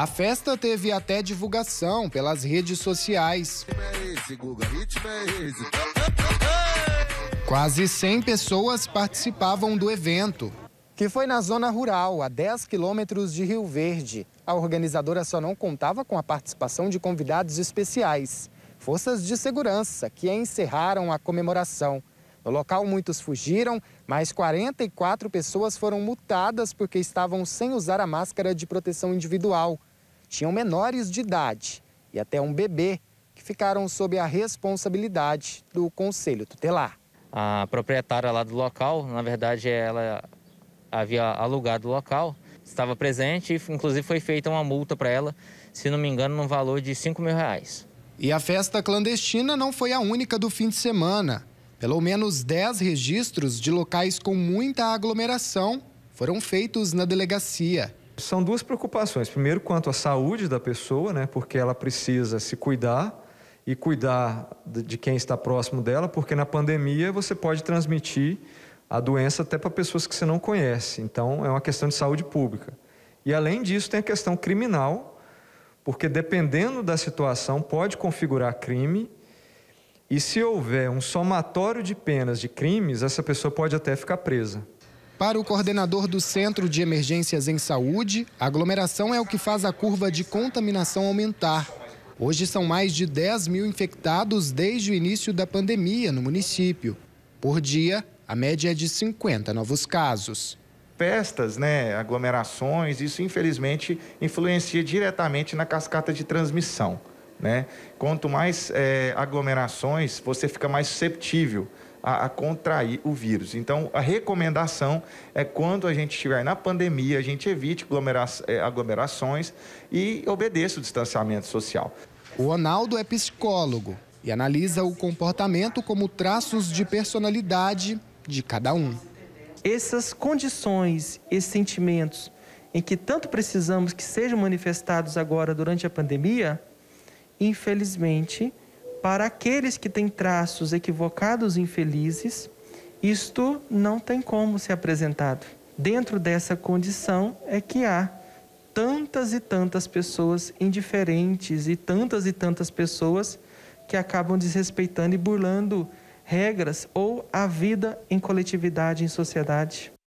A festa teve até divulgação pelas redes sociais. Quase 100 pessoas participavam do evento. Que foi na zona rural, a 10 quilômetros de Rio Verde. A organizadora só não contava com a participação de convidados especiais. Forças de segurança que encerraram a comemoração. No local, muitos fugiram, mas 44 pessoas foram multadas porque estavam sem usar a máscara de proteção individual tinham menores de idade e até um bebê que ficaram sob a responsabilidade do Conselho Tutelar. A proprietária lá do local, na verdade, ela havia alugado o local, estava presente e, inclusive, foi feita uma multa para ela, se não me engano, no valor de 5 mil reais. E a festa clandestina não foi a única do fim de semana. Pelo menos 10 registros de locais com muita aglomeração foram feitos na delegacia. São duas preocupações. Primeiro, quanto à saúde da pessoa, né, porque ela precisa se cuidar e cuidar de quem está próximo dela, porque na pandemia você pode transmitir a doença até para pessoas que você não conhece. Então, é uma questão de saúde pública. E além disso, tem a questão criminal, porque dependendo da situação, pode configurar crime. E se houver um somatório de penas de crimes, essa pessoa pode até ficar presa. Para o coordenador do Centro de Emergências em Saúde, aglomeração é o que faz a curva de contaminação aumentar. Hoje são mais de 10 mil infectados desde o início da pandemia no município. Por dia, a média é de 50 novos casos. Festas, né, aglomerações, isso infelizmente influencia diretamente na cascata de transmissão. Né? Quanto mais é, aglomerações, você fica mais susceptível a, a, contrair o vírus. Então, a recomendação é quando a gente estiver na pandemia, a gente evite aglomera é, aglomerações e obedeça o distanciamento social. O Ronaldo é psicólogo e analisa o comportamento como traços de personalidade de cada um. Essas condições, esses sentimentos em que tanto precisamos que sejam manifestados agora durante a pandemia, infelizmente, para aqueles que têm traços equivocados e infelizes, isto não tem como ser apresentado. Dentro dessa condição é que há tantas e tantas pessoas indiferentes e tantas e tantas pessoas que acabam desrespeitando e burlando regras ou a vida em coletividade, em sociedade.